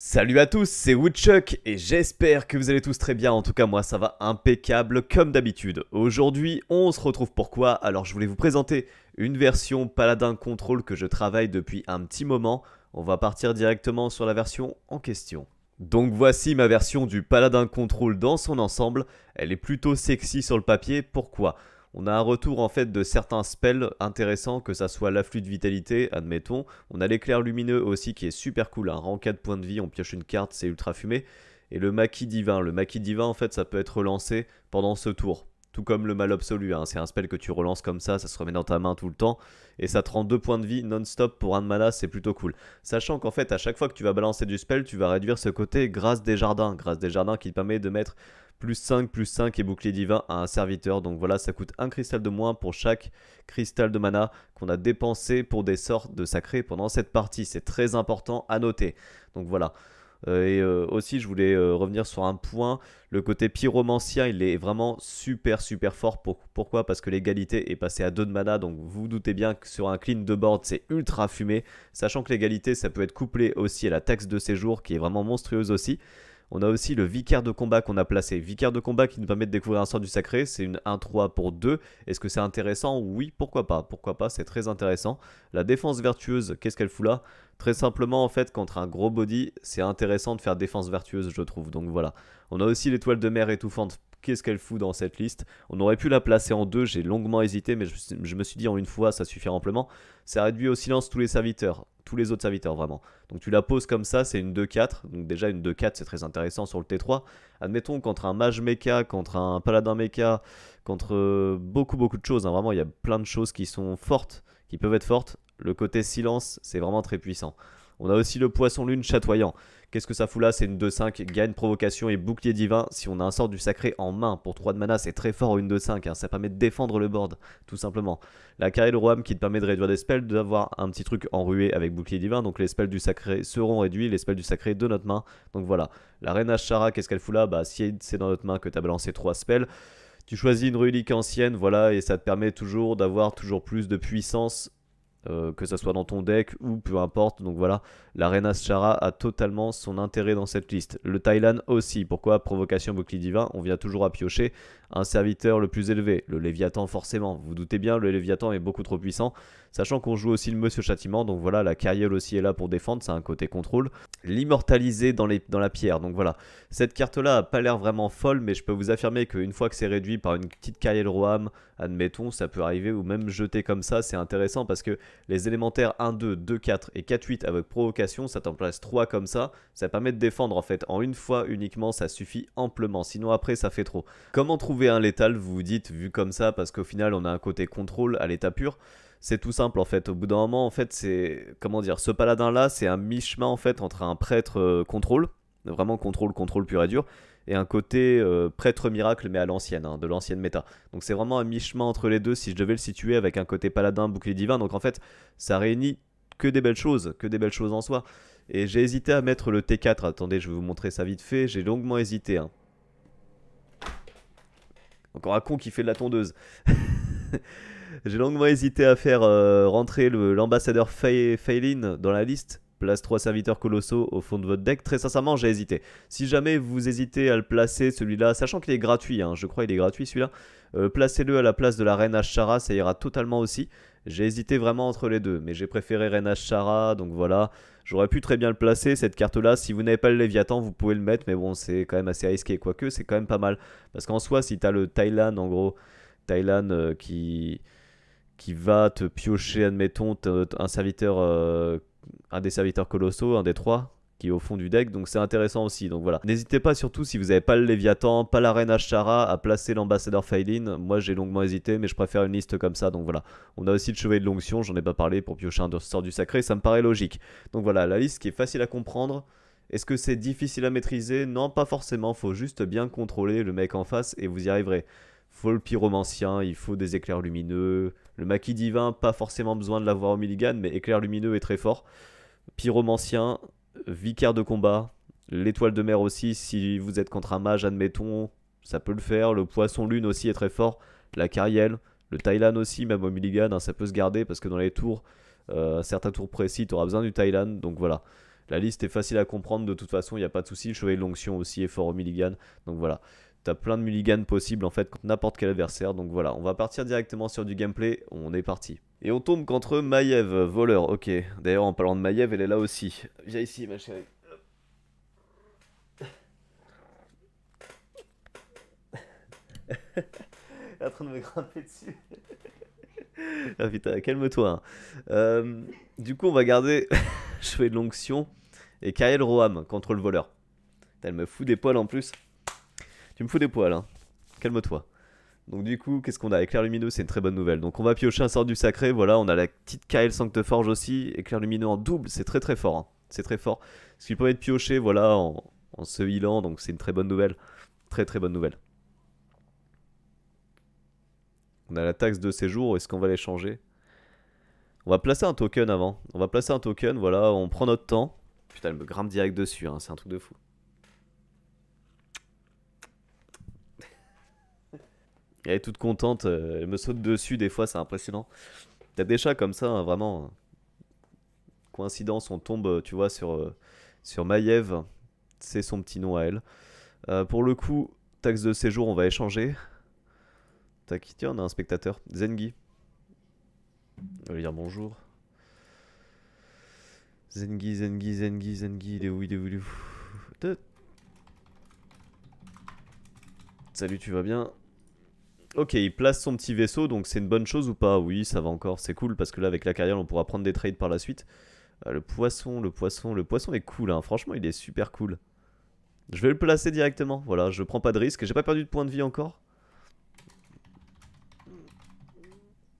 Salut à tous, c'est Woodchuck et j'espère que vous allez tous très bien, en tout cas moi ça va impeccable comme d'habitude. Aujourd'hui on se retrouve pourquoi Alors je voulais vous présenter une version Paladin Control que je travaille depuis un petit moment, on va partir directement sur la version en question. Donc voici ma version du Paladin Control dans son ensemble, elle est plutôt sexy sur le papier, pourquoi on a un retour en fait de certains spells intéressants, que ça soit l'afflux de vitalité, admettons. On a l'éclair lumineux aussi qui est super cool, un rang 4 points de vie, on pioche une carte, c'est ultra fumé. Et le maquis divin, le maquis divin en fait ça peut être relancé pendant ce tour. Tout comme le mal absolu, hein. c'est un spell que tu relances comme ça, ça se remet dans ta main tout le temps, et ça te rend 2 points de vie non-stop pour un mana, c'est plutôt cool. Sachant qu'en fait, à chaque fois que tu vas balancer du spell, tu vas réduire ce côté grâce des jardins, grâce des jardins qui te permet de mettre plus 5, plus 5 et bouclier divin à un serviteur. Donc voilà, ça coûte un cristal de moins pour chaque cristal de mana qu'on a dépensé pour des sorts de sacré pendant cette partie. C'est très important à noter. Donc voilà. Euh, et euh, aussi, je voulais euh, revenir sur un point. Le côté pyromancien, il est vraiment super super fort. pourquoi Parce que l'égalité est passée à 2 de mana. Donc vous, vous doutez bien que sur un clean de board, c'est ultra fumé. Sachant que l'égalité, ça peut être couplé aussi à la taxe de séjour qui est vraiment monstrueuse aussi. On a aussi le vicaire de combat qu'on a placé. Vicaire de combat qui nous permet de découvrir un sort du sacré, c'est une 1-3 pour 2. Est-ce que c'est intéressant Oui, pourquoi pas Pourquoi pas, c'est très intéressant. La défense vertueuse, qu'est-ce qu'elle fout là Très simplement, en fait, contre un gros body, c'est intéressant de faire défense vertueuse, je trouve. Donc voilà. On a aussi l'étoile de mer étouffante, qu'est-ce qu'elle fout dans cette liste. On aurait pu la placer en deux, j'ai longuement hésité, mais je, me suis dit en une fois, ça suffit amplement. Ça réduit au silence tous les serviteurs, tous les autres serviteurs vraiment. Donc tu la poses comme ça, c'est une 2-4. Donc déjà une 2-4, c'est très intéressant sur le T3. Admettons contre un mage mecha, contre un paladin mecha, contre euh, beaucoup beaucoup de choses. Hein, vraiment, il y a plein de choses qui sont fortes, qui peuvent être fortes. Le côté silence, c'est vraiment très puissant. On a aussi le poisson lune chatoyant. Qu'est-ce que ça fout là C'est une 2-5, gagne provocation et bouclier divin. Si on a un sort du sacré en main pour 3 de mana, c'est très fort une 2-5. Hein. Ça permet de défendre le board, tout simplement. La Karel de Roam qui te permet de réduire des spells, d'avoir un petit truc en ruée avec bouclier divin. Donc les spells du sacré seront réduits, les spells du sacré de notre main. Donc voilà. La reine Ashara, qu'est-ce qu'elle fout là Bah si c'est dans notre main que as balancé 3 spells. Tu choisis une relique ancienne, voilà, et ça te permet toujours d'avoir toujours plus de puissance euh, que ça soit dans ton deck ou peu importe. Donc voilà, l'Arena Shara a totalement son intérêt dans cette liste. Le Thailand aussi. Pourquoi Provocation Bouclier Divin On vient toujours à piocher un serviteur le plus élevé. Le Léviathan, forcément. Vous, vous doutez bien, le Léviathan est beaucoup trop puissant. Sachant qu'on joue aussi le Monsieur Châtiment, donc voilà, la carriole aussi est là pour défendre, c'est un côté contrôle. L'immortaliser dans, dans la pierre, donc voilà. Cette carte-là n'a pas l'air vraiment folle, mais je peux vous affirmer qu'une fois que c'est réduit par une petite carriole Roam, admettons, ça peut arriver, ou même jeter comme ça, c'est intéressant parce que les élémentaires 1, 2, 2, 4 et 4, 8 avec provocation, ça t'en place 3 comme ça, ça permet de défendre en fait. En une fois uniquement, ça suffit amplement, sinon après ça fait trop. Comment trouver un létal, vous vous dites, vu comme ça, parce qu'au final on a un côté contrôle à l'état pur c'est tout simple en fait. Au bout d'un moment, en fait, c'est comment dire, ce paladin là, c'est un mi-chemin en fait entre un prêtre euh, contrôle, vraiment contrôle, contrôle pur et dur, et un côté euh, prêtre miracle mais à l'ancienne, hein, de l'ancienne méta. Donc c'est vraiment un mi-chemin entre les deux si je devais le situer avec un côté paladin, bouclier divin. Donc en fait, ça réunit que des belles choses, que des belles choses en soi. Et j'ai hésité à mettre le T4. Attendez, je vais vous montrer ça vite fait. J'ai longuement hésité. Hein. Encore un con qui fait de la tondeuse. J'ai longuement hésité à faire euh, rentrer l'ambassadeur Failin dans la liste. Place 3 serviteurs colossaux au fond de votre deck. Très sincèrement, j'ai hésité. Si jamais vous hésitez à le placer, celui-là, sachant qu'il est gratuit, hein, je crois qu'il est gratuit celui-là, euh, placez-le à la place de la reine Ashara, ça ira totalement aussi. J'ai hésité vraiment entre les deux, mais j'ai préféré Reine Ashara, donc voilà. J'aurais pu très bien le placer, cette carte-là. Si vous n'avez pas le Léviathan, vous pouvez le mettre, mais bon, c'est quand même assez risqué. Quoique, c'est quand même pas mal. Parce qu'en soi, si t'as le Thailand, en gros, Thailand euh, qui qui va te piocher, admettons, un serviteur, euh, un des serviteurs colossaux, un des trois qui est au fond du deck, donc c'est intéressant aussi. Donc voilà. N'hésitez pas surtout si vous n'avez pas le Léviathan, pas la Reine Ashara, à placer l'ambassadeur Failin. Moi j'ai longuement hésité, mais je préfère une liste comme ça, donc voilà. On a aussi le Chevalier de l'Onction, j'en ai pas parlé, pour piocher un sort du sacré, ça me paraît logique. Donc voilà, la liste qui est facile à comprendre, est-ce que c'est difficile à maîtriser Non, pas forcément, faut juste bien contrôler le mec en face et vous y arriverez. Faut le pyromancien, il faut des éclairs lumineux, le maquis divin, pas forcément besoin de l'avoir au Milligan, mais éclair lumineux est très fort. Pyromancien, vicaire de combat, l'étoile de mer aussi, si vous êtes contre un mage, admettons, ça peut le faire. Le poisson lune aussi est très fort. La carielle, le Thailand aussi, même au Milligan, hein, ça peut se garder parce que dans les tours, euh, certains tours précis, tu auras besoin du Thailand. Donc voilà. La liste est facile à comprendre, de toute façon, il n'y a pas de souci. Le chevalier de l'onction aussi est fort au Milligan. Donc voilà plein de mulligans possibles en fait contre n'importe quel adversaire. Donc voilà, on va partir directement sur du gameplay. On est parti. Et on tombe contre Maiev, voleur. Ok. D'ailleurs, en parlant de Maiev, elle est là aussi. Viens ici, ma chérie. elle est en train de me grimper dessus. ah putain, calme-toi. Hein. Euh, du coup, on va garder. Je fais de l'onction. Et Kael Roham contre le voleur. Elle me fout des poils en plus. Tu me fous des poils, hein. Calme-toi. Donc du coup, qu'est-ce qu'on a Éclair lumineux, c'est une très bonne nouvelle. Donc on va piocher un sort du sacré, voilà, on a la petite sancte Sancteforge aussi. Éclair lumineux en double, c'est très très fort, hein. c'est très fort. Ce qui permet de piocher, voilà, en, en se healant, donc c'est une très bonne nouvelle. Très très bonne nouvelle. On a la taxe de séjour, est-ce qu'on va l'échanger On va placer un token avant. On va placer un token, voilà, on prend notre temps. Putain, elle me grimpe direct dessus, hein, c'est un truc de fou. Elle est toute contente, euh, elle me saute dessus des fois, c'est impressionnant. T'as des chats comme ça, hein, vraiment. Hein. Coïncidence, on tombe, euh, tu vois, sur, euh, sur Maïev. C'est son petit nom à elle. pour le coup, taxe de séjour, on va échanger. Tac, tiens, on a un spectateur. Zengi. On va lui dire bonjour. Zengi, Zengi, Zengi, Zengi, il est où, il Salut, tu vas bien Ok, il place son petit vaisseau, donc c'est une bonne chose ou pas Oui, ça va encore, c'est cool, parce que là, avec la carrière, on pourra prendre des trades par la suite. Euh, le poisson, le poisson, le poisson est cool, hein. franchement, il est super cool. Je vais le placer directement, voilà, je prends pas de risque. J'ai pas perdu de points de vie encore.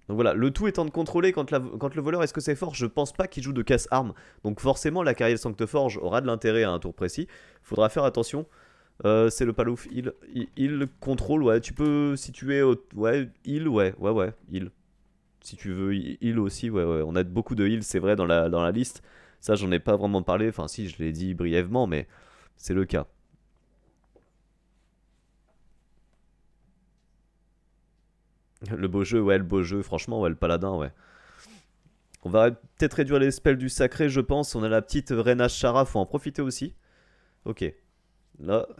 Donc voilà, le tout étant de contrôler quand, le voleur est-ce que c'est fort, je pense pas qu'il joue de casse-arme. Donc forcément, la carrière forge aura de l'intérêt à un tour précis. Faudra faire attention. Euh, c'est le palouf. Il, il, contrôle, ouais. Tu peux, situer, ouais, il, ouais, ouais, ouais, il. Si tu veux, il aussi, ouais, ouais. On a beaucoup de heal, c'est vrai, dans la, dans la liste. Ça, j'en ai pas vraiment parlé. Enfin, si, je l'ai dit brièvement, mais c'est le cas. Le beau jeu, ouais, le beau jeu, franchement, ouais, le paladin, ouais. On va peut-être réduire les spells du sacré, je pense. On a la petite Reina Chara, faut en profiter aussi. Ok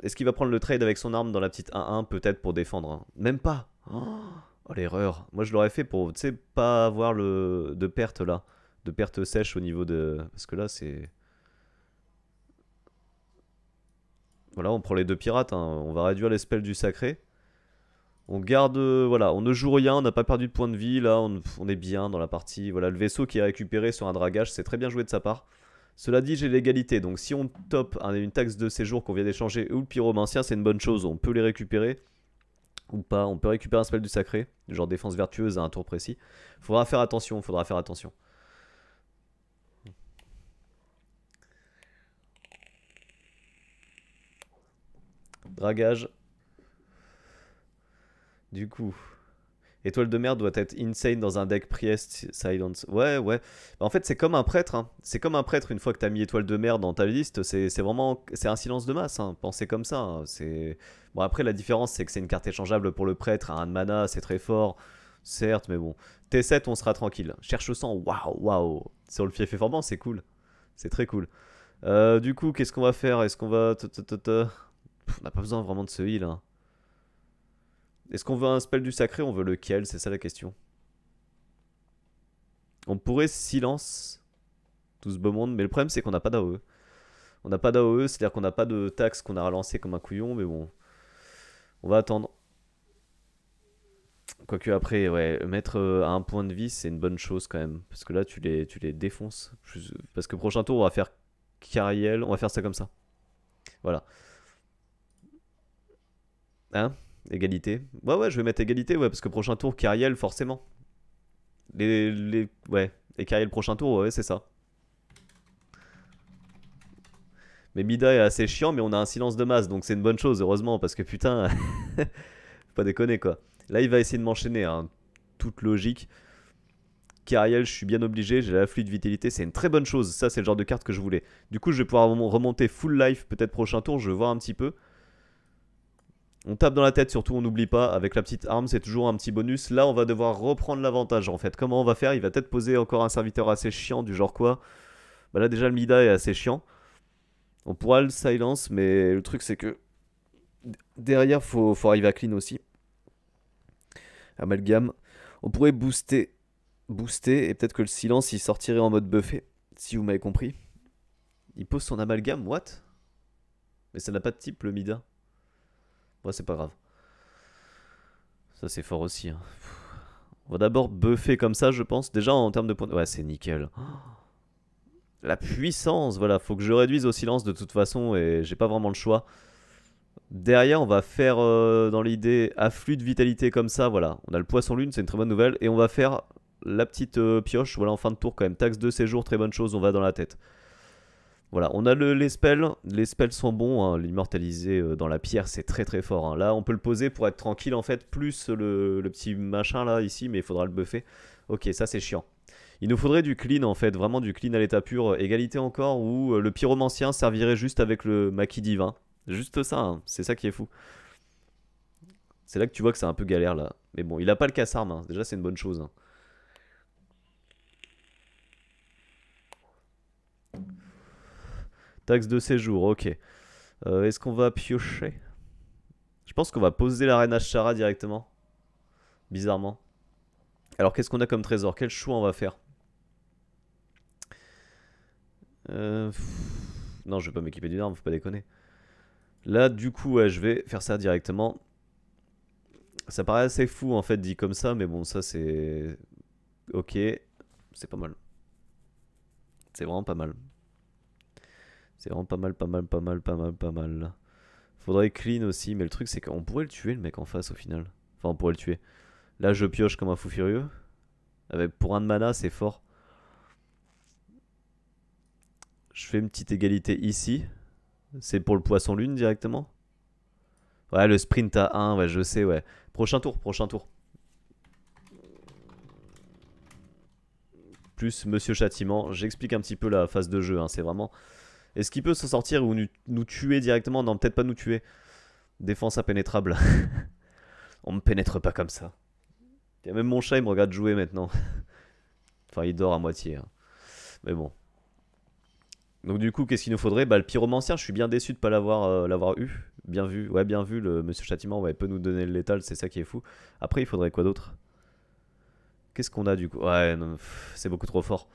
est-ce qu'il va prendre le trade avec son arme dans la petite 1-1 peut-être pour défendre hein Même pas oh, oh, l'erreur Moi je l'aurais fait pour, tu sais, pas avoir de perte là. De perte sèche au niveau de... Parce que là c'est... Voilà, on prend les deux pirates, hein. on va réduire les spells du sacré. On garde, voilà, on ne joue rien, on n'a pas perdu de point de vie, là, on, on, est bien dans la partie. Voilà, le vaisseau qui est récupéré sur un dragage, c'est très bien joué de sa part. Cela dit, j'ai l'égalité, donc si on top une taxe de séjour qu'on vient d'échanger ou le pyromancien, c'est une bonne chose, on peut les récupérer ou pas, on peut récupérer un spell du sacré, genre défense vertueuse à un tour précis. Faudra faire attention, faudra faire attention. Dragage. Du coup, Étoile de mer doit être insane dans un deck Priest Silence. Ouais, ouais. Bah, en fait, c'est comme un prêtre. Hein. C'est comme un prêtre une fois que t'as mis Étoile de mer dans ta liste. C'est vraiment. C'est un silence de masse. Hein. Pensez comme ça. Hein. C'est. Bon, après, la différence, c'est que c'est une carte échangeable pour le prêtre. À un mana, c'est très fort. Certes, mais bon. T7, on sera tranquille. Cherche sang. Waouh, waouh. Sur le fief formant, c'est cool. C'est très cool. Euh, du coup, qu'est-ce qu'on va faire Est-ce qu'on va. on n'a pas besoin vraiment de ce heal. Est-ce qu'on veut un spell du sacré On veut lequel C'est ça la question. On pourrait silence tout ce beau monde, mais le problème c'est qu'on n'a pas d'AOE. On n'a pas d'AOE, c'est-à-dire qu'on n'a pas de taxe qu'on a relancé comme un couillon, mais bon. On va attendre. Quoique après, ouais, mettre à euh, un point de vie, c'est une bonne chose quand même. Parce que là, tu les, tu les défonces. Parce que prochain tour, on va faire Cariel, on va faire ça comme ça. Voilà. Hein Égalité. Ouais, ouais, je vais mettre égalité, ouais, parce que prochain tour, Kyriel, forcément. Les, les, ouais, et Kyriel, prochain tour, ouais, c'est ça. Mais Mida est assez chiant, mais on a un silence de masse, donc c'est une bonne chose, heureusement, parce que putain, faut pas déconner, quoi. Là, il va essayer de m'enchaîner, hein. toute logique. Kyriel, je suis bien obligé, j'ai la fluide vitalité, c'est une très bonne chose, ça c'est le genre de carte que je voulais. Du coup, je vais pouvoir remonter full life peut-être prochain tour, je vais voir un petit peu. On tape dans la tête surtout, on n'oublie pas, avec la petite arme c'est toujours un petit bonus. Là on va devoir reprendre l'avantage en fait. Comment on va faire Il va peut-être poser encore un serviteur assez chiant du genre quoi Bah là déjà le Mida est assez chiant. On pourra le silence mais le truc c'est que derrière faut, faut arriver à clean aussi. Amalgame. On pourrait booster, booster et peut-être que le silence il sortirait en mode buffé, si vous m'avez compris. Il pose son amalgame, what Mais ça n'a pas de type le Mida c'est pas grave. Ça, c'est fort aussi. Hein. On va d'abord buffer comme ça, je pense. Déjà, en termes de points... Ouais, c'est nickel. la puissance, voilà. Faut que je réduise au silence de toute façon et j'ai pas vraiment le choix. Derrière, on va faire, euh, dans l'idée, afflux de vitalité comme ça, voilà. On a le poisson lune, c'est une très bonne nouvelle. Et on va faire la petite euh, pioche, voilà, en fin de tour quand même. Taxe de séjour, très bonne chose, on va dans la tête. Voilà, on a le, les spells. Les spells sont bons. Hein. L'immortaliser euh, dans la pierre, c'est très très fort. Hein. Là, on peut le poser pour être tranquille en fait, plus le, petit machin là ici, mais il faudra le buffer. Ok, ça c'est chiant. Il nous faudrait du clean en fait, vraiment du clean à l'état pur. Euh, égalité encore ou euh, le pyromancien servirait juste avec le maquis divin. Juste ça, hein. c'est ça qui est fou. C'est là que tu vois que c'est un peu galère là. Mais bon, il a pas le casse-arme, déjà c'est une bonne chose. Taxe de séjour, ok. Euh, est-ce qu'on va piocher Je pense qu'on va poser l'arène Ashara directement. Bizarrement. Alors qu'est-ce qu'on a comme trésor Quel choix on va faire euh, Non, je vais pas m'équiper d'une arme, faut pas déconner. Là, du coup, je vais faire ça directement. Ça paraît assez fou, en fait, dit comme ça, mais bon, ça, c'est... Ok, c'est pas mal. C'est vraiment pas mal. C'est vraiment pas mal, pas mal, pas mal, pas mal, pas mal. Faudrait clean aussi, mais le truc c'est qu'on pourrait le tuer le mec en face au final. Enfin, on pourrait le tuer. Là, je pioche comme un fou furieux. Avec, pour un de mana, c'est fort. Je fais une petite égalité ici. C'est pour le poisson lune directement. Ouais, le sprint à 1, ouais, je sais, ouais. Prochain tour, prochain tour. Plus Monsieur Châtiment. J'explique un petit peu la phase de jeu, hein, c'est vraiment... Est-ce qu'il peut s'en sortir ou nous, tuer directement Non, peut-être pas nous tuer. Défense impénétrable. On me pénètre pas comme ça. même mon chat, il me regarde jouer maintenant. enfin, il dort à moitié. Hein. Mais bon. Donc du coup, qu'est-ce qu'il nous faudrait bah, Le pyromancien, je suis bien déçu de ne pas euh, l'avoir eu. Bien vu, ouais, bien vu, le monsieur châtiment ouais, peut nous donner le létal, c'est ça qui est fou. Après, il faudrait quoi d'autre Qu'est-ce qu'on a du coup Ouais, c'est beaucoup trop fort.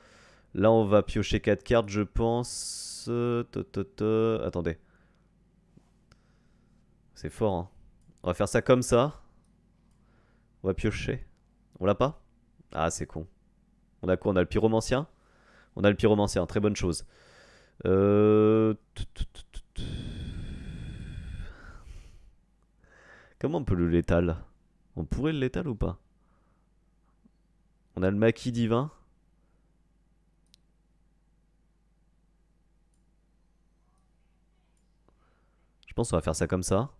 Là, on va piocher 4 cartes, je pense. Attendez. C'est fort, hein. On va faire ça comme ça. On va piocher. On l'a pas Ah, c'est con. On a quoi On a le pyromancien On a le pyromancien, très bonne chose. Euh, Comment on peut le létal On pourrait le létal ou pas On a le maquis divin. Je pense qu'on va faire ça comme ça.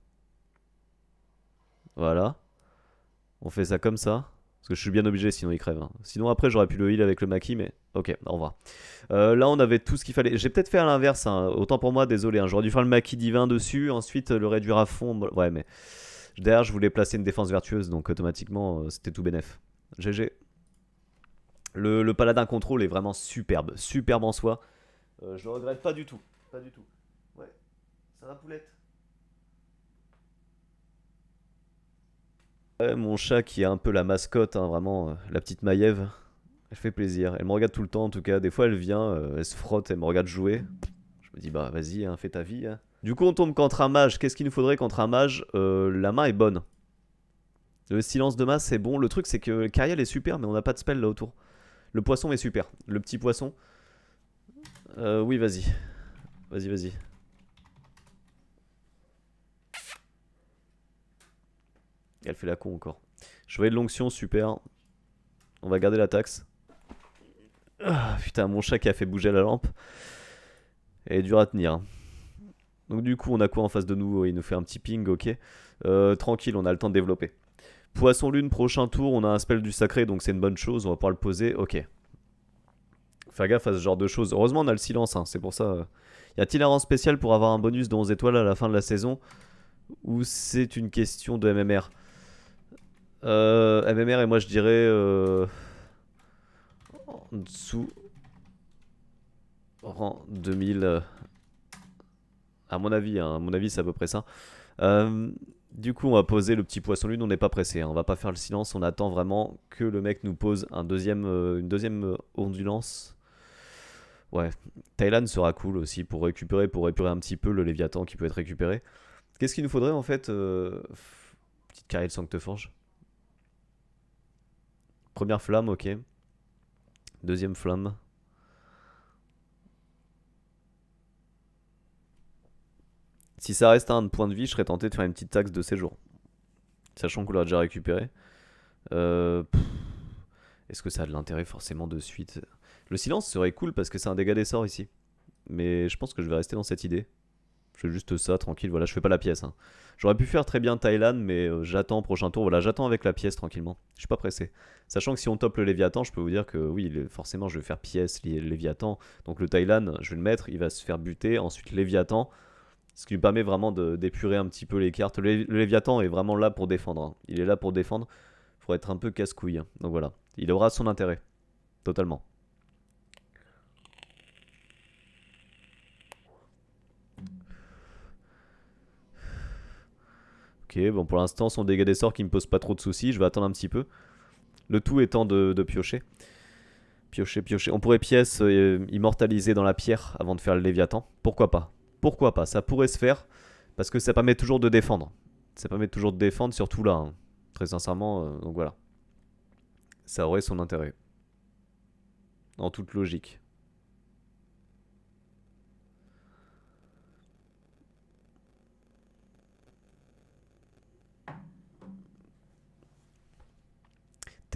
Voilà. On fait ça comme ça. Parce que je suis bien obligé, sinon il crève. Hein. Sinon après j'aurais pu le heal avec le maquis, mais ok, au revoir. Euh, là on avait tout ce qu'il fallait. J'ai peut-être fait à l'inverse, hein. autant pour moi, désolé. Hein. J'aurais dû faire le maquis divin dessus, ensuite euh, le réduire à fond. Ouais mais derrière je voulais placer une défense vertueuse, donc automatiquement euh, c'était tout bénef. GG. Le, paladin contrôle est vraiment superbe, superbe en soi. je le regrette pas du tout, pas du tout. Ouais, ça va poulette mon chat qui est un peu la mascotte, hein, vraiment, euh, la petite Maïève, elle fait plaisir. Elle me regarde tout le temps en tout cas. Des fois elle vient, euh, elle se frotte, elle me regarde jouer. Je me dis bah vas-y, hein, fais ta vie. Hein. Du coup on tombe contre un mage. Qu'est-ce qu'il nous faudrait contre un mage euh, La main est bonne. Le silence de masse c'est bon. Le truc c'est que Kariel est super mais on n'a pas de spell là autour. Le poisson est super. Le petit poisson. oui vas-y. Vas-y vas-y. elle fait la con encore. Chevalier de l'onction, super. On va garder la taxe. Ah, putain, mon chat qui a fait bouger la lampe. Elle est dure à tenir. Donc du coup, on a quoi en face de nous Il nous fait un petit ping, ok. Euh, tranquille, on a le temps de développer. Poisson lune, prochain tour, on a un spell du sacré, donc c'est une bonne chose, on va pouvoir le poser, ok. Faire gaffe à ce genre de choses. Heureusement, on a le silence, hein, c'est pour ça. Y a-t-il un rang spécial pour avoir un bonus de 11 étoiles à la fin de la saison Ou c'est une question de MMR euh, MMR et moi je dirais euh, en dessous rang 2000 euh, à mon avis hein, mon avis c'est à peu près ça du coup on va poser le petit poisson lune on n'est pas pressé hein. on va pas faire le silence on attend vraiment que le mec nous pose un deuxième une deuxième ondulance ouais Thailand sera cool aussi pour récupérer pour récupérer un petit peu le léviathan qui peut être récupéré qu'est-ce qu'il nous faudrait en fait petite carrière de Sancteforge Première flamme, ok. Deuxième flamme. Si ça reste un point de vie, je serais tenté de faire une petite taxe de séjour. Sachant qu'on l'a déjà récupéré. Euh, est-ce que ça a de l'intérêt forcément de suite Le silence serait cool parce que c'est un dégât des sorts ici. Mais je pense que je vais rester dans cette idée. Je fais juste ça, tranquille, voilà, je fais pas la pièce. Hein. J'aurais pu faire très bien Thaïlande, mais euh, j'attends prochain tour, voilà, j'attends avec la pièce tranquillement. Je suis pas pressé. Sachant que si on top le Léviathan, je peux vous dire que oui, forcément, je vais faire pièce, Léviathan. Donc le Thaïlande, je vais le mettre, il va se faire buter, ensuite Léviathan. Ce qui me permet vraiment d'épurer un petit peu les cartes. Le, Léviathan est vraiment là pour défendre. Hein. Il est là pour défendre. Il faut être un peu casse-couille. Hein. Donc voilà. Il aura son intérêt. Totalement. bon pour l'instant son dégât des sorts qui me pose pas trop de soucis, je vais attendre un petit peu. Le tout étant de, piocher. Piocher, piocher. On pourrait pièce euh, immortaliser dans la pierre avant de faire le Léviathan. Pourquoi pas Pourquoi pas Ça pourrait se faire parce que ça permet toujours de défendre. Ça permet toujours de défendre, surtout là. Hein. Très sincèrement, euh, donc voilà. Ça aurait son intérêt. En toute logique.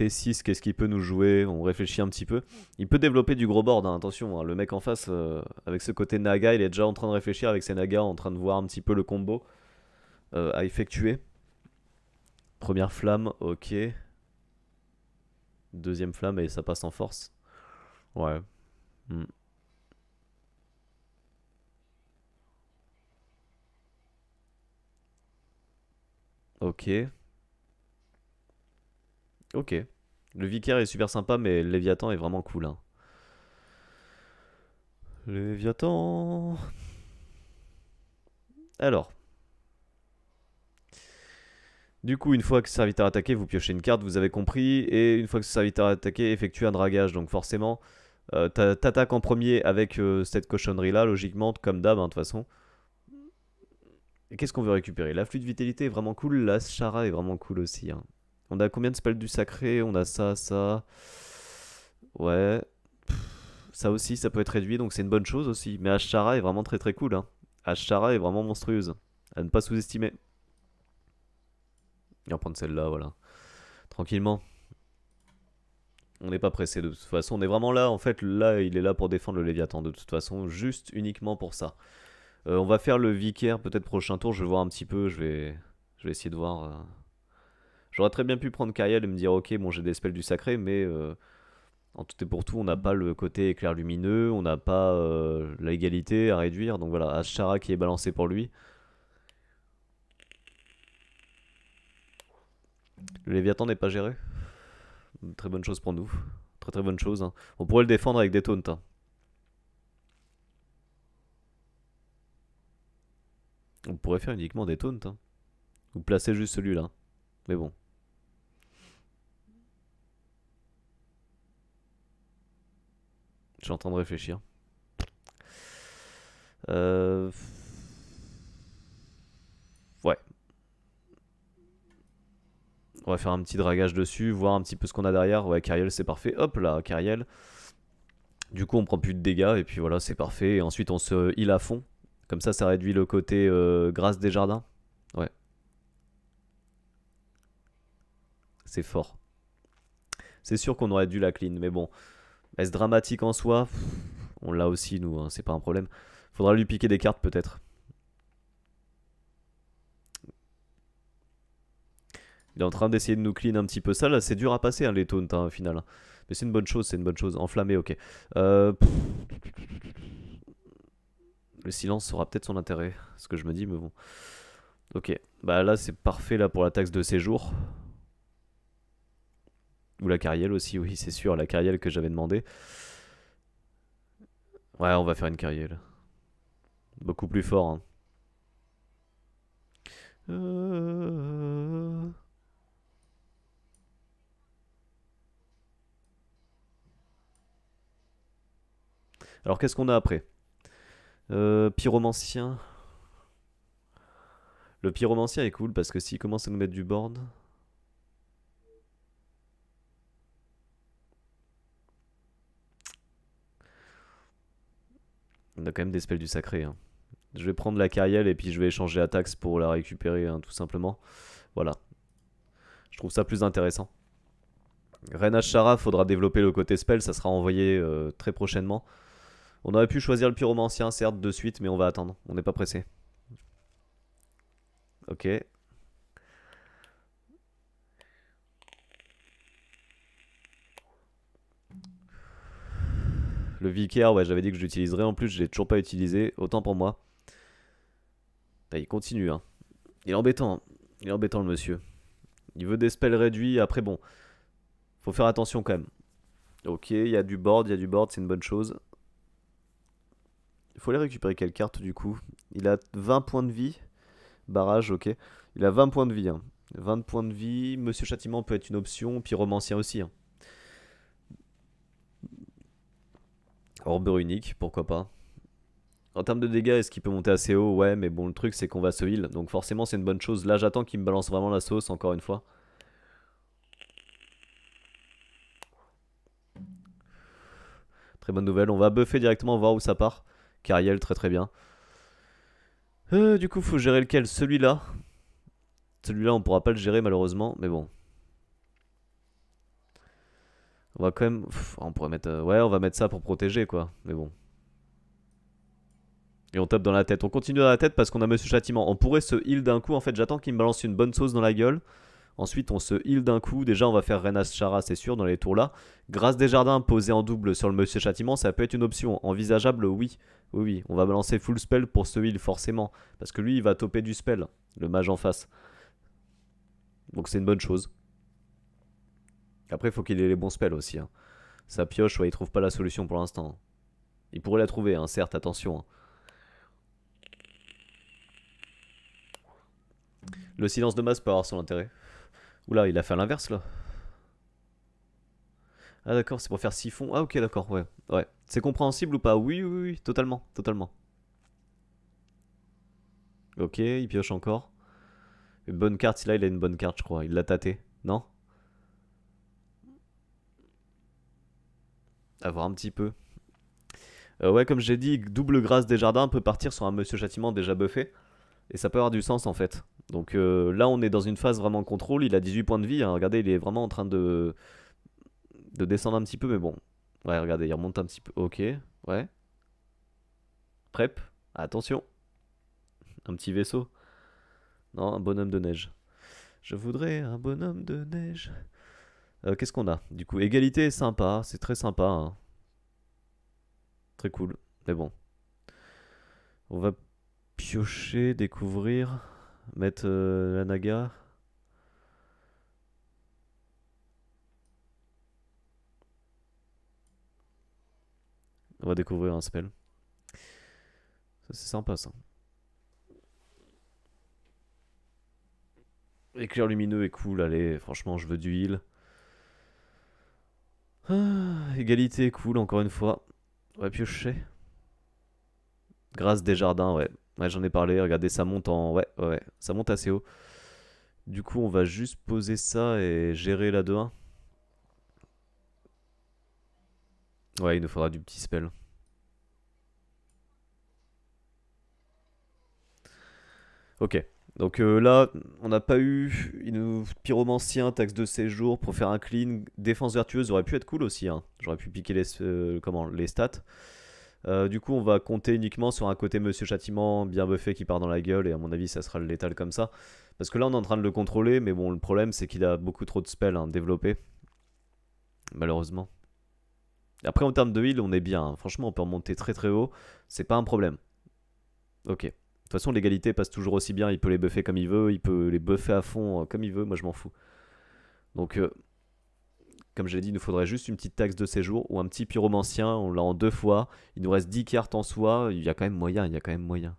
T6, qu'est-ce qu'il peut nous jouer On réfléchit un petit peu. Il peut développer du gros board, hein, attention, hein. le mec en face, euh, avec ce côté Naga, il est déjà en train de réfléchir avec ses Naga, en train de voir un petit peu le combo euh, à effectuer. Première flamme, ok. Deuxième flamme, et ça passe en force. Ouais. Hmm. Ok. Ok. Le vicaire est super sympa, mais le Léviathan est vraiment cool. Hein. Léviathan. Alors. Du coup, une fois que ce serviteur attaqué, vous piochez une carte, vous avez compris. Et une fois que ce serviteur attaqué, effectuez un dragage. Donc forcément, euh, t'attaques en premier avec euh, cette cochonnerie-là, logiquement, comme d'hab, hein, de toute façon. Qu'est-ce qu'on veut récupérer La flûte vitalité est vraiment cool, la chara est vraiment cool aussi. Hein. On a combien de spells du sacré On a ça, ça. Ouais. Ça aussi, ça peut être réduit, donc c'est une bonne chose aussi. Mais Ashara est vraiment très très cool. Hein. Ashara est vraiment monstrueuse. À ne pas sous-estimer. Et on prend celle-là, voilà. Tranquillement. On n'est pas pressé de toute façon. On est vraiment là, en fait, là, il est là pour défendre le Léviathan de toute façon. Juste uniquement pour ça. Euh, on va faire le vicaire peut-être prochain tour. Je vais voir un petit peu. Je vais, je vais essayer de voir. Euh, J'aurais très bien pu prendre Kael et me dire ok, bon, j'ai des spells du sacré, mais euh, en tout et pour tout, on n'a pas le côté éclair lumineux, on n'a pas euh, la égalité à réduire. Donc voilà, Ashara qui est balancé pour lui. Le Léviathan n'est pas géré. Très bonne chose pour nous. Très très bonne chose. Hein. On pourrait le défendre avec des taunts. Hein. On pourrait faire uniquement des taunts. Hein. Ou placer juste celui-là. Mais bon. Je en train de réfléchir. Euh, ouais. On va faire un petit dragage dessus, voir un petit peu ce qu'on a derrière. Ouais, Kyriel, c'est parfait. Hop là, Kyriel. Du coup, on prend plus de dégâts, et puis voilà, c'est parfait. Et ensuite, on se heal à fond. Comme ça, ça réduit le côté euh, grâce des jardins. Ouais. C'est fort. C'est sûr qu'on aurait dû la clean, mais bon. Est-ce dramatique en soi On l'a aussi, nous, hein, c'est pas un problème. Faudra lui piquer des cartes, peut-être. Il est en train d'essayer de nous clean un petit peu ça. Là, c'est dur à passer, hein, les taunts, hein, au final. Mais c'est une bonne chose, c'est une bonne chose. Enflammé, ok. Euh, Le silence aura peut-être son intérêt, ce que je me dis, mais bon. Ok, bah là, c'est parfait là pour la taxe de séjour. Ou la carrielle aussi, oui, c'est sûr, la carrielle que j'avais demandé. Ouais, on va faire une carrielle, Beaucoup plus fort. Hein. Alors qu'est-ce qu'on a après euh, Pyromancien. Le pyromancien est cool parce que s'il commence à nous mettre du board, On a quand même des spells du sacré. Hein. Je vais prendre la carrière et puis je vais échanger attaques pour la récupérer, hein, tout simplement. Voilà. Je trouve ça plus intéressant. Reina Shara, faudra développer le côté spell, ça sera envoyé euh, très prochainement. On aurait pu choisir le pyromancien, certes, de suite, mais on va attendre. On n'est pas pressé. Ok, Le Vicaire, ouais, j'avais dit que je En plus, je l'ai toujours pas utilisé. Autant pour moi. Bah, il continue, hein. Il est embêtant. Il est embêtant, le monsieur. Il veut des spells réduits. Après, bon. Faut faire attention quand même. Ok, il y a du board, il y a du board, c'est une bonne chose. Il faut aller récupérer quelle carte du coup Il a 20 points de vie. Barrage, ok. Il a 20 points de vie. Hein. 20 points de vie. Monsieur Châtiment peut être une option. romancien aussi. Hein. Orbeur unique, pourquoi pas. En termes de dégâts, est-ce qu'il peut monter assez haut Ouais, mais bon, le truc c'est qu'on va se heal, donc forcément c'est une bonne chose. Là, j'attends qu'il me balance vraiment la sauce, encore une fois. Très bonne nouvelle, on va buffer directement, voir où ça part. Cariel, très très bien. Euh, du coup, faut gérer lequel Celui-là. Celui-là, on pourra pas le gérer malheureusement, mais bon. On va quand même... on pourrait mettre... Euh, ouais, on va mettre ça pour protéger, quoi. Mais bon. Et on tape dans la tête. On continue dans la tête parce qu'on a Monsieur Châtiment. On pourrait se heal d'un coup. En fait, j'attends qu'il me balance une bonne sauce dans la gueule. Ensuite, on se heal d'un coup. Déjà, on va faire Renas Chara, c'est sûr, dans les tours là. Grâce des jardins posé en double sur le Monsieur Châtiment, ça peut être une option. Envisageable, oui. Oui, oui. On va balancer full spell pour ce heal, forcément. Parce que lui, il va toper du spell, le mage en face. Donc, c'est une bonne chose. Après, faut qu'il ait les bons spells aussi. Ça hein. pioche, ouais, il trouve pas la solution pour l'instant. Il pourrait la trouver, hein, certes, attention. Hein. Le silence de masse peut avoir son intérêt. Oula, il a fait l'inverse là. Ah d'accord, c'est pour faire siphon. Ah ok, d'accord, ouais. ouais. C'est compréhensible ou pas oui, oui, oui, totalement, totalement. Ok, il pioche encore. Une bonne carte, là il a une bonne carte, je crois. Il l'a tâté, non avoir un petit peu. Euh, ouais, comme j'ai dit, double grâce des jardins peut partir sur un Monsieur Châtiment déjà buffé. Et ça peut avoir du sens en fait. Donc euh, là, on est dans une phase vraiment contrôle. Il a 18 points de vie. Hein. Regardez, il est vraiment en train de... de descendre un petit peu. Mais bon. Ouais, regardez, il remonte un petit peu. Ok, ouais. Prep. Attention. Un petit vaisseau. Non, un bonhomme de neige. Je voudrais un bonhomme de neige. Euh, qu'est-ce qu'on a Du coup, égalité est sympa, c'est très sympa. Hein. Très cool, mais bon. On va piocher, découvrir, mettre euh, la naga. On va découvrir un spell. Ça c'est sympa ça. Éclair lumineux est cool, allez, franchement je veux du heal. Ah, égalité, cool, encore une fois. On va piocher. Grâce des jardins, ouais. Ouais, j'en ai parlé. Regardez, ça monte en. Ouais, ouais, ça monte assez haut. Du coup, on va juste poser ça et gérer la 2-1. Ouais, il nous faudra du petit spell. Ok. Donc euh, là, on n'a pas eu une pyromancien, taxe de séjour pour faire un clean. Défense vertueuse aurait pu être cool aussi. Hein. J'aurais pu piquer les, euh, comment, les stats. Euh, du coup, on va compter uniquement sur un côté Monsieur Châtiment bien buffé qui part dans la gueule. Et à mon avis, ça sera le létal comme ça. Parce que là, on est en train de le contrôler. Mais bon, le problème, c'est qu'il a beaucoup trop de spells hein, développés. Malheureusement. Après, en termes de heal, on est bien. Hein. Franchement, on peut monter très très haut. C'est pas un problème. Ok. De toute façon, l'égalité passe toujours aussi bien. Il peut les buffer comme il veut, il peut les buffer à fond euh, comme il veut. Moi, je m'en fous. Donc, euh, comme je l'ai dit, il nous faudrait juste une petite taxe de séjour ou un petit pyromancien. On l'a en deux fois. Il nous reste 10 cartes en soi. Il y a quand même moyen, il y a quand même moyen.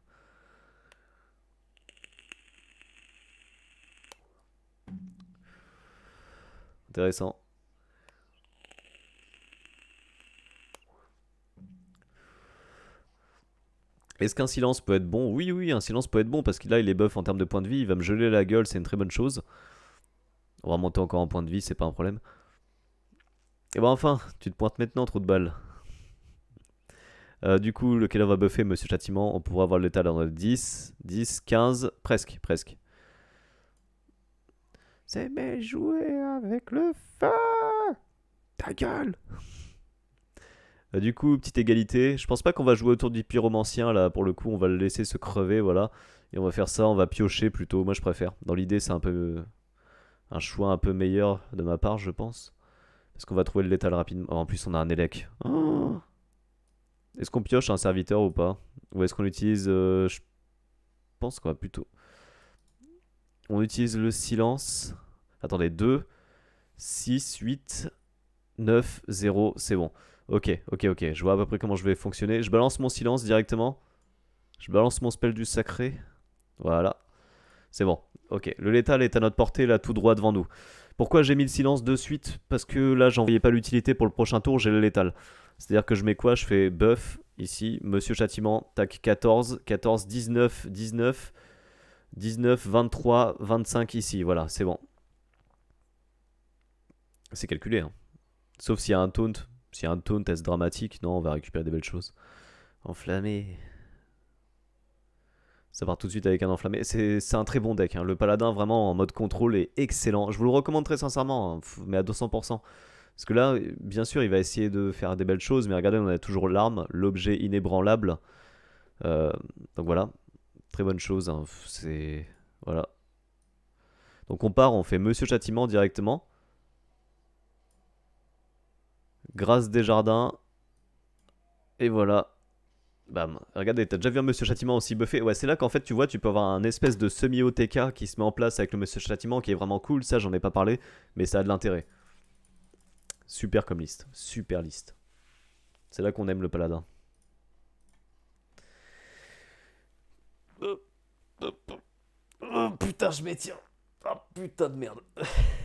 Intéressant. Est-ce qu'un silence peut être bon Oui, oui, un silence peut être bon parce que là, il est buff en termes de points de vie. Il va me geler la gueule, c'est une très bonne chose. On va monter encore en point de vie, c'est pas un problème. Et eh ben enfin, tu te pointes maintenant, trop de balles. Euh, du coup, lequel on va buffer, monsieur Châtiment On pourra avoir l'état dans de 10, 10, 15, presque, presque. C'est mais jouer avec le feu Ta gueule bah, du coup, petite égalité. Je pense pas qu'on va jouer autour du pyromancien là. Pour le coup, on va le laisser se crever, voilà. Et on va faire ça, on va piocher plutôt. Moi, je préfère. Dans l'idée, c'est un peu euh, un choix un peu meilleur de ma part, je pense. Parce qu'on va trouver le létal rapidement. Oh, en plus, on a un élec. est-ce qu'on pioche un serviteur ou pas Ou est-ce qu'on utilise... Euh, je pense qu'on va plutôt... On utilise le silence. Attendez, 2, 6, 8, 9, 0, c'est bon. Ok, ok, ok. Je vois à peu près comment je vais fonctionner. Je balance mon silence directement. Je balance mon spell du sacré. Voilà. C'est bon. Ok, le létal est à notre portée là tout droit devant nous. Pourquoi j'ai mis le silence de suite Parce que là j'en voyais pas l'utilité pour le prochain tour, j'ai le létal. C'est-à-dire que je mets quoi Je fais buff ici, monsieur châtiment, tac 14, 14, 19, 19, 19, 23, 25 ici, voilà, c'est bon. C'est calculé, hein. Sauf s'il y a un taunt, si un tone test dramatique, non, on va récupérer des belles choses. Enflammé. Ça part tout de suite avec un enflammé. C'est un très bon deck. Hein. Le paladin, vraiment en mode contrôle, est excellent. Je vous le recommande très sincèrement, hein, mais à 200%. Parce que là, bien sûr, il va essayer de faire des belles choses, mais regardez, on a toujours l'arme, l'objet inébranlable. Euh, donc voilà, très bonne chose. Hein. C'est. Voilà. Donc on part, on fait Monsieur Châtiment directement. Grâce des jardins Et voilà. Bam. Regardez, t'as déjà vu un Monsieur Châtiment aussi buffé. Ouais, c'est là qu'en fait, tu vois, tu peux avoir un espèce de semi-OTK qui se met en place avec le Monsieur Châtiment qui est vraiment cool. Ça, j'en ai pas parlé, mais ça a de l'intérêt. Super comme liste. Super liste. C'est là qu'on aime le paladin. Oh, putain, je m'étiens. Oh putain de merde.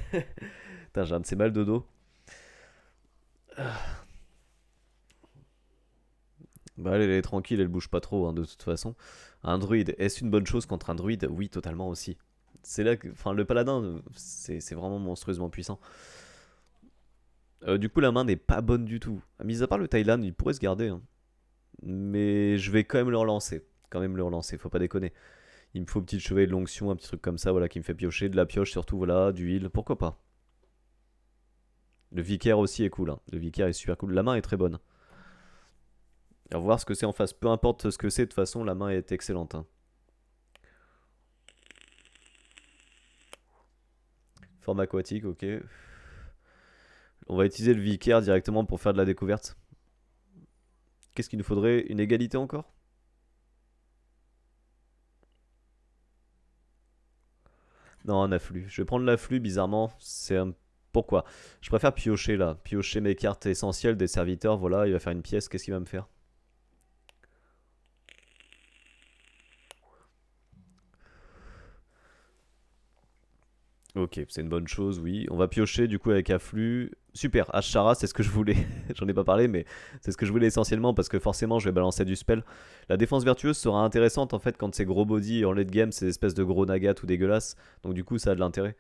putain, j'ai un de ces mal de dos. Bah elle, est tranquille, elle bouge pas trop hein, de toute façon. Un druide, est-ce une bonne chose contre un druide Oui, totalement aussi. C'est là que... Enfin, le paladin, c'est vraiment monstrueusement puissant. Euh, du coup, la main n'est pas bonne du tout. Mis à part le Thailand, il pourrait se garder. Hein. Mais je vais quand même le relancer. Quand même le relancer, faut pas déconner. Il me faut une petit chevet de l'onction, un petit truc comme ça, voilà, qui me fait piocher. De la pioche surtout, voilà, d'huile, pourquoi pas. Le vicaire aussi est cool. Hein. Le vicaire est super cool. La main est très bonne. va voir ce que c'est en face. Peu importe ce que c'est, de toute façon, la main est excellente. Hein. Forme aquatique, ok. On va utiliser le vicaire directement pour faire de la découverte. Qu'est-ce qu'il nous faudrait Une égalité encore Non, un afflux. Je vais prendre l'afflux, bizarrement. C'est un pourquoi Je préfère piocher là, piocher mes cartes essentielles des serviteurs, voilà, il va faire une pièce, qu'est-ce qu'il va me faire Ok, c'est une bonne chose, oui. On va piocher du coup avec afflux. Super, Ashara, c'est ce que je voulais. J'en ai pas parlé, mais c'est ce que je voulais essentiellement parce que forcément je vais balancer du spell. La défense vertueuse sera intéressante en fait quand c'est gros body en late game, ces espèces de gros nagas tout dégueulasses. Donc du coup ça a de l'intérêt.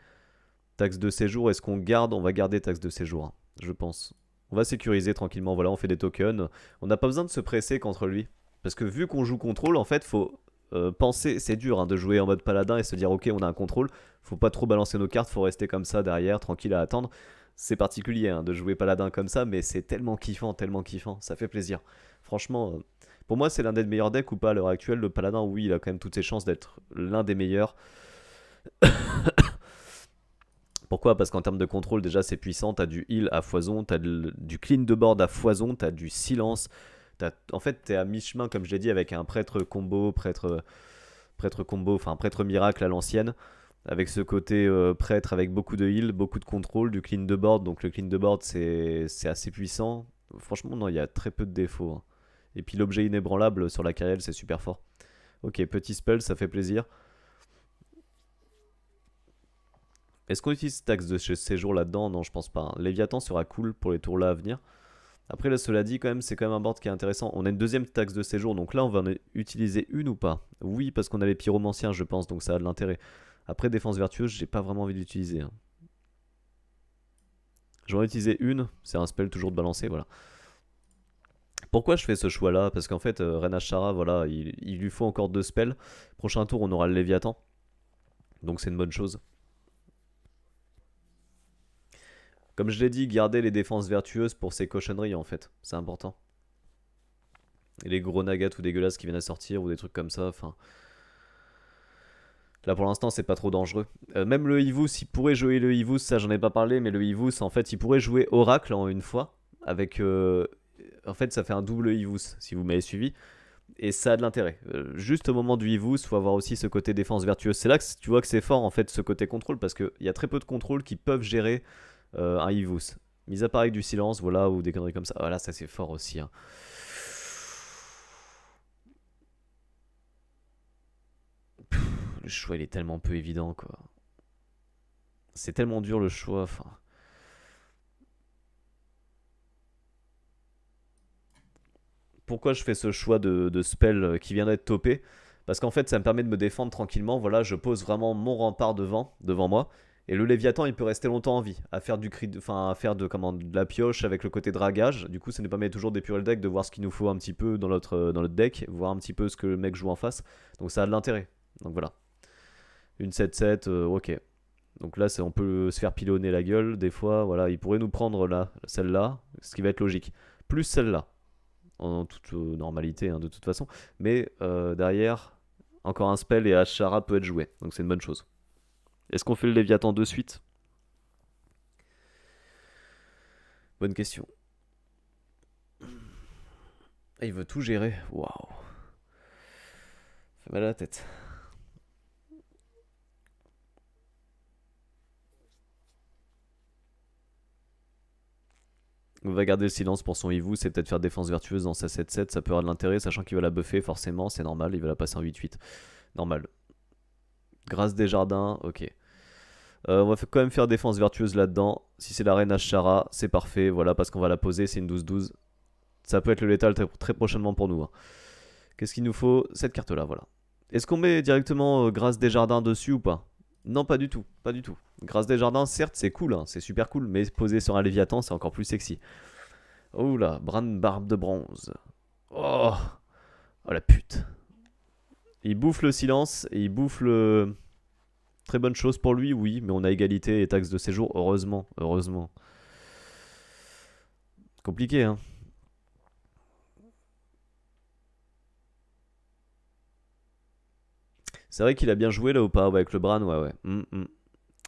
Taxe de séjour, est-ce qu'on garde On va garder taxe de séjour, hein, je pense. On va sécuriser tranquillement, voilà, on fait des tokens. On n'a pas besoin de se presser contre lui. Parce que vu qu'on joue contrôle, en fait, faut euh, penser, c'est dur hein, de jouer en mode paladin et se dire ok on a un contrôle, faut pas trop balancer nos cartes, faut rester comme ça derrière, tranquille à attendre. C'est particulier hein, de jouer paladin comme ça, mais c'est tellement kiffant, tellement kiffant, ça fait plaisir. Franchement, euh, pour moi c'est l'un des meilleurs decks ou pas à l'heure actuelle, le paladin oui il a quand même toutes ses chances d'être l'un des meilleurs. Pourquoi Parce qu'en termes de contrôle, déjà c'est puissant, t'as du heal à foison, t'as du clean de board à foison, t'as du silence. en fait, t'es à mi-chemin, comme je l'ai dit, avec un prêtre combo, prêtre, prêtre combo, enfin prêtre miracle à l'ancienne. Avec ce côté euh, prêtre avec beaucoup de heal, beaucoup de contrôle, du clean de board. Donc le clean de board, c'est assez puissant. Franchement, non, il y a très peu de défauts. Hein. Et puis l'objet inébranlable sur la carrière, c'est super fort. Ok, petit spell, ça fait plaisir. Est-ce qu'on utilise taxe de séjour là-dedans Non, je pense pas. Hein. Léviathan sera cool pour les tours là à venir. Après, là, cela dit, quand même, c'est quand même un board qui est intéressant. On a une deuxième taxe de séjour, donc là, on va en utiliser une ou pas Oui, parce qu'on a les pyromanciens, je pense, donc ça a de l'intérêt. Après, défense vertueuse, j'ai pas vraiment envie d'utiliser. J'aurais vais en utilisé une, c'est un spell toujours de balancer, voilà. Pourquoi je fais ce choix-là Parce qu'en fait, euh, Renachara, voilà, il, il, lui faut encore deux spells. Prochain tour, on aura le Léviathan. Donc c'est une bonne chose. Comme je l'ai dit, garder les défenses vertueuses pour ces cochonneries en fait, c'est important. Et les gros nagas ou dégueulasses qui viennent à sortir ou des trucs comme ça, enfin... Là pour l'instant c'est pas trop dangereux. Euh, même le Ivous, il pourrait jouer le Ivous, ça j'en ai pas parlé, mais le Ivous en fait il pourrait jouer Oracle en une fois. Avec... Euh, en fait ça fait un double Ivous si vous m'avez suivi. Et ça a de l'intérêt. Euh, juste au moment du il faut avoir aussi ce côté défense vertueuse. C'est là que tu vois que c'est fort en fait ce côté contrôle parce qu'il y a très peu de contrôles qui peuvent gérer euh, un Ivus. Mis à part avec du silence, voilà, ou des conneries comme ça. Voilà, ça c'est fort aussi. Hein. le choix il est tellement peu évident quoi. C'est tellement dur le choix, enfin. Pourquoi je fais ce choix de, de spell euh, qui vient d'être topé Parce qu'en fait ça me permet de me défendre tranquillement, voilà, je pose vraiment mon rempart devant, devant moi, et le Léviathan, il peut rester longtemps en vie, à faire du cri, à faire de, comment, de la pioche avec le côté dragage. Du coup, ça nous permet toujours d'épurer le deck, de voir ce qu'il nous faut un petit peu dans notre, euh, dans notre deck, voir un petit peu ce que le mec joue en face. Donc ça a de l'intérêt. Donc voilà. Une 7-7, euh, ok. Donc là, on peut se faire pilonner la gueule des fois. Voilà, il pourrait nous prendre là, celle-là, ce qui va être logique. Plus celle-là, en toute euh, normalité hein, de toute façon. Mais derrière, encore un spell et Ashara peut être joué. Donc c'est une bonne chose. Est-ce qu'on fait le Léviathan de suite Bonne question. Ah, il veut tout gérer. Waouh. Fait mal à la tête. On va garder le silence pour son vous. c'est peut-être faire défense vertueuse dans sa 7-7, ça peut avoir de l'intérêt, sachant qu'il va la buffer, forcément, c'est normal, il va la passer en 8-8. Normal. Grâce des jardins, ok. Euh, on va quand même faire défense vertueuse là-dedans. Si c'est la reine Ashara, c'est parfait, voilà, parce qu'on va la poser, c'est une 12-12. Ça peut être le létal très, prochainement pour nous. Hein. Qu'est-ce qu'il nous faut Cette carte-là, voilà. Est-ce qu'on met directement euh, Grâce des Jardins dessus ou pas Non, pas du tout, pas du tout. Grâce des Jardins, certes, c'est cool, hein, c'est super cool, mais poser sur un Léviathan, c'est encore plus sexy. Oula, Brand Barbe de Bronze. Oh, oh la pute. Il bouffe le silence et il bouffe le... Très bonne chose pour lui, oui, mais on a égalité et taxes de séjour, heureusement, heureusement. Compliqué, hein. C'est vrai qu'il a bien joué là ou pas Avec le Bran, ouais, ouais. Hum, hum.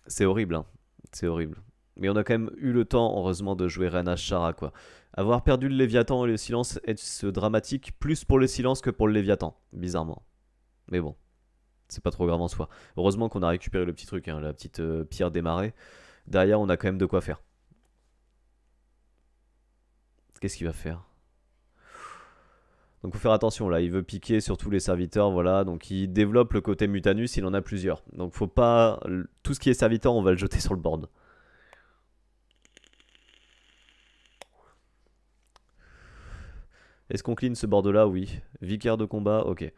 C'est horrible, hein. C'est horrible. Mais on a quand même eu le temps, heureusement, de jouer Rena Shara, quoi. Avoir perdu le Léviathan et le silence est dramatique plus pour le silence que pour le Léviathan, bizarrement. Mais bon, c'est pas trop grave en soi. Heureusement qu'on a récupéré le petit truc, hein, la petite euh, pierre démarrée. Derrière, on a quand même de quoi faire. Qu'est-ce qu'il va faire donc faut faire attention là, il veut piquer sur tous les serviteurs, voilà. Donc il développe le côté mutanus, il en a plusieurs. Donc faut pas. Tout ce qui est serviteur, on va le jeter sur le board. Est-ce qu'on clean ce board là Oui. Vicaire de combat, ok.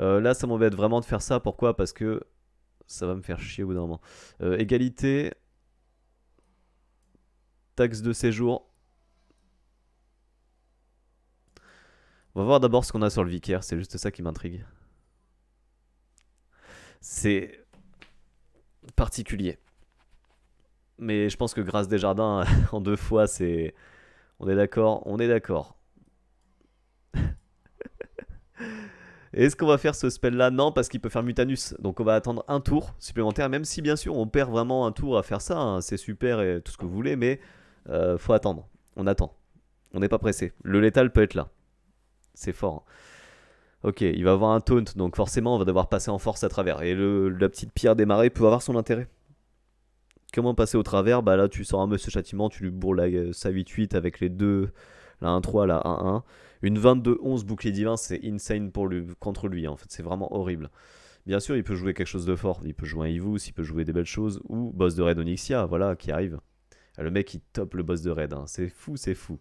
Euh, là, ça m'embête vraiment de faire ça. Pourquoi Parce que ça va me faire chier au bout d'un moment. Euh, égalité. Taxe de séjour. On va voir d'abord ce qu'on a sur le vicaire. C'est juste ça qui m'intrigue. C'est particulier. Mais je pense que Grâce des Jardins en deux fois, c'est. On est d'accord On est d'accord. est-ce qu'on va faire ce spell là Non, parce qu'il peut faire Mutanus. Donc on va attendre un tour supplémentaire, même si bien sûr on perd vraiment un tour à faire ça. Hein. C'est super et tout ce que vous voulez, mais euh, faut attendre. On attend. On n'est pas pressé. Le létal peut être là. C'est fort. Hein. Ok, il va avoir un taunt, donc forcément on va devoir passer en force à travers. Et la petite pierre démarrée peut avoir son intérêt. Comment passer au travers Bah là tu sors un monsieur châtiment, tu lui bourres la, sa 8-8 avec les deux, la 1-3, la 1-1. Une 22-11 bouclier divin, c'est insane pour lui, contre lui, en fait. C'est vraiment horrible. Bien sûr, il peut jouer quelque chose de fort. Il peut jouer un Ivus, il peut jouer des belles choses. Ou boss de raid Onyxia, voilà, qui arrive. Ah, le mec, il top le boss de raid. Hein. C'est fou, c'est fou.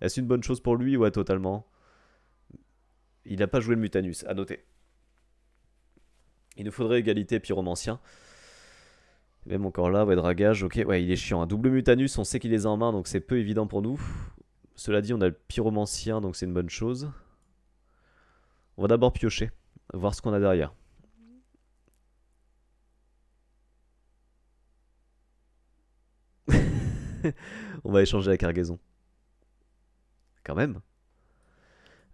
Est-ce une bonne chose pour lui Ouais, totalement. Il n'a pas joué le Mutanus, à noter. Il nous faudrait égalité pyromancien. Même encore là, ouais, dragage, ok. Ouais, il est chiant. Un hein. double Mutanus, on sait qu'il les a en main, donc c'est peu évident pour nous. Cela dit, on a le pyromancien, donc c'est une bonne chose. On va d'abord piocher, voir ce qu'on a derrière. on va échanger la cargaison. Quand même.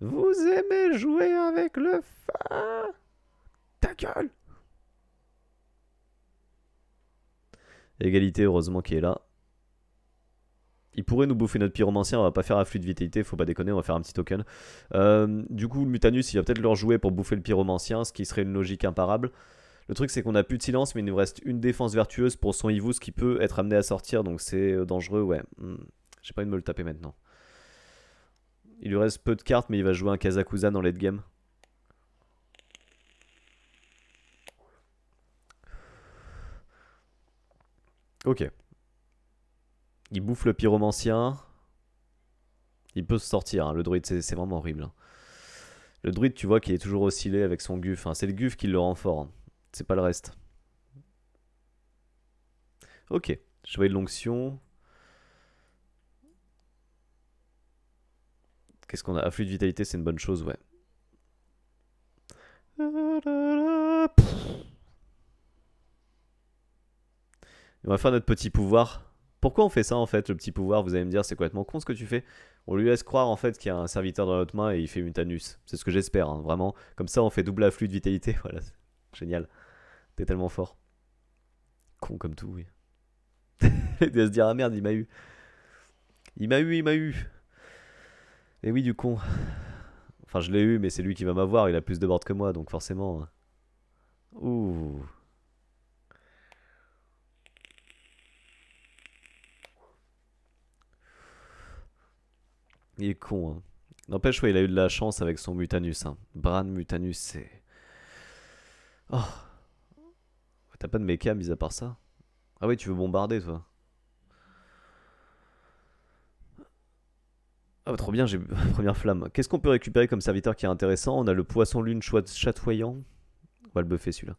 Vous aimez jouer avec le feu Ta gueule Égalité, heureusement, qui est là il pourrait nous bouffer notre pyromancien, on va pas faire afflux de vitalité, faut pas déconner, on va faire un petit token. Euh, du coup, le mutanus, il va peut-être leur jouer pour bouffer le pyromancien, ce qui serait une logique imparable. Le truc, c'est qu'on a plus de silence, mais il nous reste une défense vertueuse pour son ce qui peut être amené à sortir, donc c'est euh, dangereux, ouais. Hmm. J'ai pas envie de me le taper maintenant. Il lui reste peu de cartes, mais il va jouer un Kazakusa dans late game. Ok, il bouffe le pyromancien. Il peut se sortir, hein. le druide, c'est vraiment horrible. Hein. Le druide, tu vois qu'il est toujours oscillé avec son guf. Hein. C'est le guf qui le rend fort. C'est pas le reste. Ok. vais de l'onction. Qu'est-ce qu'on a Afflux de vitalité, c'est une bonne chose, ouais. On va faire notre petit pouvoir. Pourquoi on fait ça en fait, le petit pouvoir Vous allez me dire, c'est complètement con ce que tu fais. On lui laisse croire en fait qu'il y a un serviteur dans notre main et il fait une tanus. C'est ce que j'espère, hein, vraiment. Comme ça, on fait double afflux de vitalité. Voilà, génial. T'es tellement fort. Con comme tout, oui. il doit se dire, ah merde, il m'a eu. Il m'a eu, il m'a eu. Et oui, du con. Enfin, je l'ai eu, mais c'est lui qui va m'avoir. Il a plus de bords que moi, donc forcément. Hein. Ouh. Il est con, hein. N'empêche, ouais, il a eu de la chance avec son Mutanus. Hein. Bran Mutanus, c'est. Oh T'as pas de méca, mis à part ça Ah oui, tu veux bombarder, toi Ah bah, trop bien, j'ai première flamme. Qu'est-ce qu'on peut récupérer comme serviteur qui est intéressant On a le poisson lune chatoyant. On va le buffer celui-là.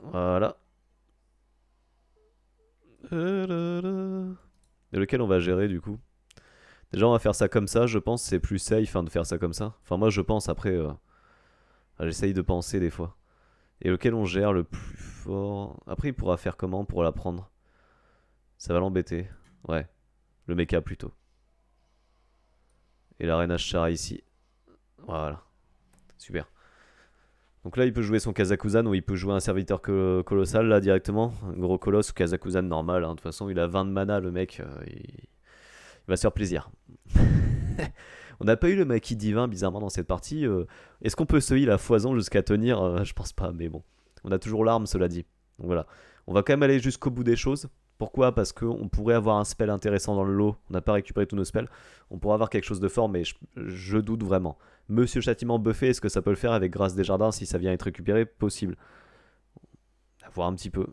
Voilà. Et lequel on va gérer du coup Déjà, on va faire ça comme ça, je pense, c'est plus safe hein, de faire ça comme ça. Enfin, moi, je pense, après, euh, j'essaye de penser des fois. Et lequel on gère le plus fort Après, il pourra faire comment pour la prendre Ça va l'embêter. Ouais, le mecha plutôt. Et la reine ici. Voilà, super. Donc là, il peut jouer son Kazakuzan ou il peut jouer un serviteur colossal là directement. Un gros colosse ou Kazakuzan normal. Hein. De toute façon, il a 20 de mana le mec. Euh, il... Il va se faire plaisir. on n'a pas eu le maquis divin, bizarrement, dans cette partie. Euh, est-ce qu'on peut se la foison jusqu'à tenir euh, Je pense pas, mais bon. On a toujours l'arme, cela dit. Donc voilà. On va quand même aller jusqu'au bout des choses. Pourquoi Parce qu'on pourrait avoir un spell intéressant dans le lot. On n'a pas récupéré tous nos spells. On pourrait avoir quelque chose de fort, mais je, doute vraiment. Monsieur Châtiment Buffet, est-ce que ça peut le faire avec Grâce des Jardins si ça vient être récupéré Possible. À voir un petit peu.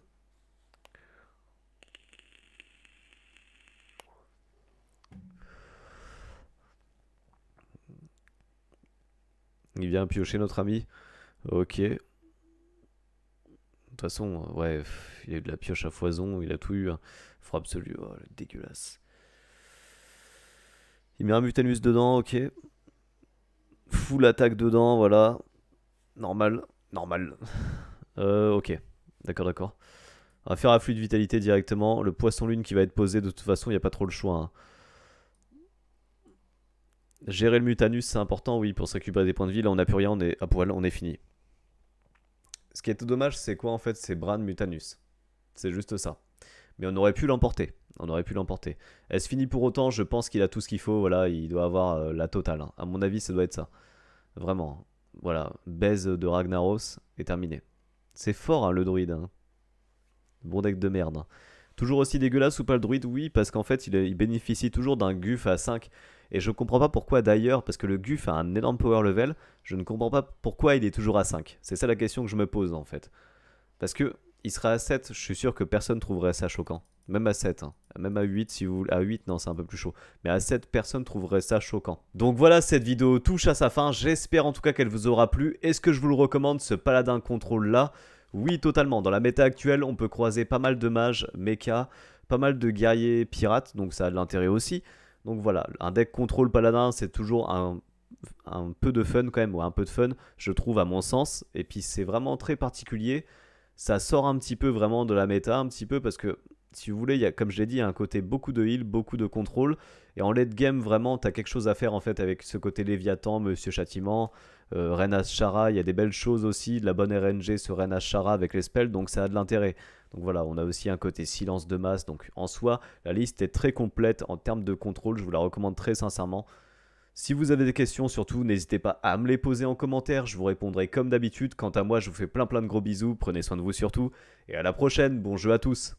Il vient piocher notre ami. Ok. De toute façon, euh, ouais, il il a eu de la pioche à foison, il a tout eu. Frappe hein. Froid absolu, oh, dégueulasse. Il met un mutanus dedans, ok. Full attaque dedans, voilà. Normal, normal. Euh, ok, d'accord, d'accord. On va faire un flux de vitalité directement. Le poisson lune qui va être posé, de toute façon, il n'y a pas trop le choix. Hein. Gérer le mutanus, c'est important, oui, pour se récupérer des points de vie. Là, on n'a plus rien, on est on est fini. Ce qui est tout dommage, c'est quoi en fait C'est Bran Mutanus. C'est juste ça. Mais on aurait pu l'emporter. On aurait pu l'emporter. Est-ce fini pour autant Je pense qu'il a tout ce qu'il faut. Voilà, il doit avoir euh, la totale. Hein. À mon avis, ça doit être ça. Vraiment. Voilà, baise de Ragnaros est terminé. C'est fort hein, le druide. Hein. Bon deck de merde. Toujours aussi dégueulasse ou pas le druide Oui, parce qu'en fait, il, il bénéficie toujours d'un guff à 5. Et je ne comprends pas pourquoi d'ailleurs, parce que le Guf a un énorme power level, je ne comprends pas pourquoi il est toujours à 5. C'est ça la question que je me pose en fait. Parce que il sera à 7, je suis sûr que personne trouverait ça choquant. Même à 7, hein. même à 8 si vous À 8, non, c'est un peu plus chaud. Mais à 7, personne trouverait ça choquant. Donc voilà, cette vidéo touche à sa fin. J'espère en tout cas qu'elle vous aura plu. Est-ce que je vous le recommande, ce paladin contrôle là Oui, totalement. Dans la méta actuelle, on peut croiser pas mal de mages, mecha, pas mal de guerriers pirates, donc ça a de l'intérêt aussi. Donc voilà, un deck contrôle paladin, c'est toujours un, peu de fun quand même, ou un peu de fun, je trouve à mon sens. Et puis c'est vraiment très particulier. Ça sort un petit peu vraiment de la méta, un petit peu, parce que si vous voulez, il y a, comme je l'ai dit, il y a un côté beaucoup de heal, beaucoup de contrôle. Et en late game, vraiment, t'as quelque chose à faire en fait avec ce côté Léviathan, Monsieur Châtiment, euh, Chara, il y a des belles choses aussi, de la bonne RNG sur Ren Ashara avec les spells, donc ça a de l'intérêt. Donc voilà, on a aussi un côté silence de masse, donc en soi, la liste est très complète en termes de contrôle, je vous la recommande très sincèrement. Si vous avez des questions, surtout, n'hésitez pas à me les poser en commentaire, je vous répondrai comme d'habitude. Quant à moi, je vous fais plein plein de gros bisous, prenez soin de vous surtout, et à la prochaine, bon jeu à tous